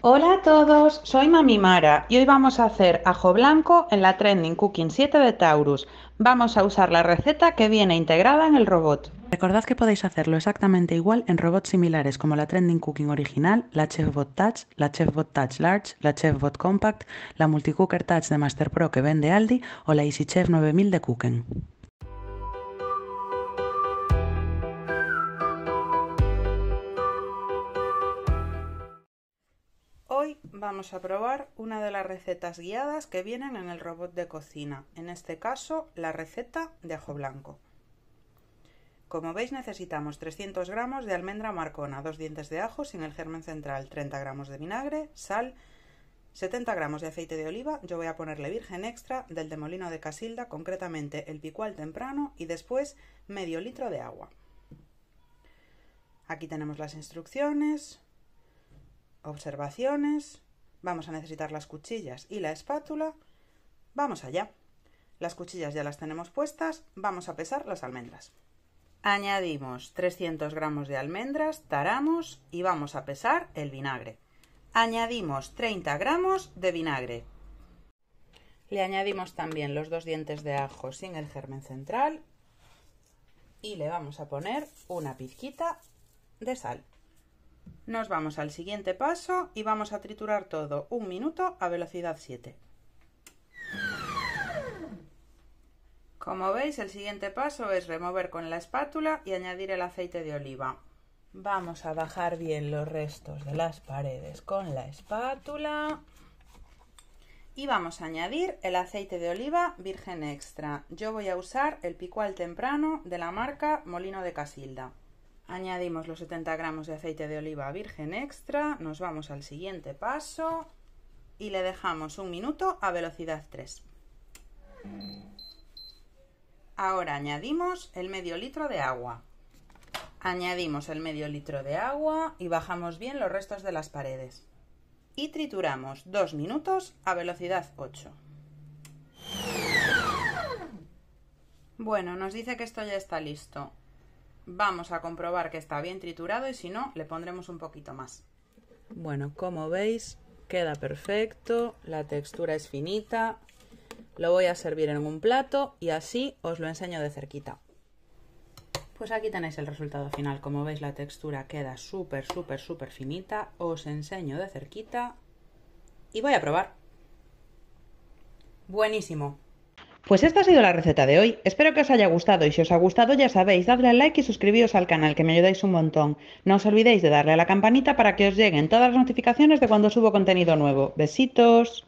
Hola a todos, soy Mami Mara y hoy vamos a hacer ajo blanco en la Trending Cooking 7 de Taurus. Vamos a usar la receta que viene integrada en el robot. Recordad que podéis hacerlo exactamente igual en robots similares como la Trending Cooking original, la ChefBot Touch, la ChefBot Touch Large, la ChefBot Compact, la Multicooker Touch de Master Pro que vende Aldi o la EasyChef 9000 de Cooken Hoy vamos a probar una de las recetas guiadas que vienen en el robot de cocina, en este caso la receta de ajo blanco. Como veis necesitamos 300 gramos de almendra marcona, 2 dientes de ajo sin el germen central, 30 gramos de vinagre, sal, 70 gramos de aceite de oliva, yo voy a ponerle virgen extra del de molino de Casilda, concretamente el picual temprano y después medio litro de agua. Aquí tenemos las instrucciones, Observaciones. Vamos a necesitar las cuchillas y la espátula. Vamos allá. Las cuchillas ya las tenemos puestas. Vamos a pesar las almendras. Añadimos 300 gramos de almendras, taramos y vamos a pesar el vinagre. Añadimos 30 gramos de vinagre. Le añadimos también los dos dientes de ajo sin el germen central y le vamos a poner una pizquita de sal. Nos vamos al siguiente paso y vamos a triturar todo un minuto a velocidad 7. Como veis, el siguiente paso es remover con la espátula y añadir el aceite de oliva. Vamos a bajar bien los restos de las paredes con la espátula. Y vamos a añadir el aceite de oliva virgen extra. Yo voy a usar el picual temprano de la marca Molino de Casilda. Añadimos los 70 gramos de aceite de oliva virgen extra, nos vamos al siguiente paso y le dejamos un minuto a velocidad 3. Ahora añadimos el medio litro de agua. Añadimos el medio litro de agua y bajamos bien los restos de las paredes. Y trituramos 2 minutos a velocidad 8. Bueno, nos dice que esto ya está listo. Vamos a comprobar que está bien triturado y si no, le pondremos un poquito más. Bueno, como veis, queda perfecto, la textura es finita. Lo voy a servir en un plato y así os lo enseño de cerquita. Pues aquí tenéis el resultado final. Como veis, la textura queda súper, súper, súper finita. Os enseño de cerquita y voy a probar. Buenísimo. Pues esta ha sido la receta de hoy. Espero que os haya gustado y si os ha gustado ya sabéis, dadle al like y suscribiros al canal que me ayudáis un montón. No os olvidéis de darle a la campanita para que os lleguen todas las notificaciones de cuando subo contenido nuevo. Besitos.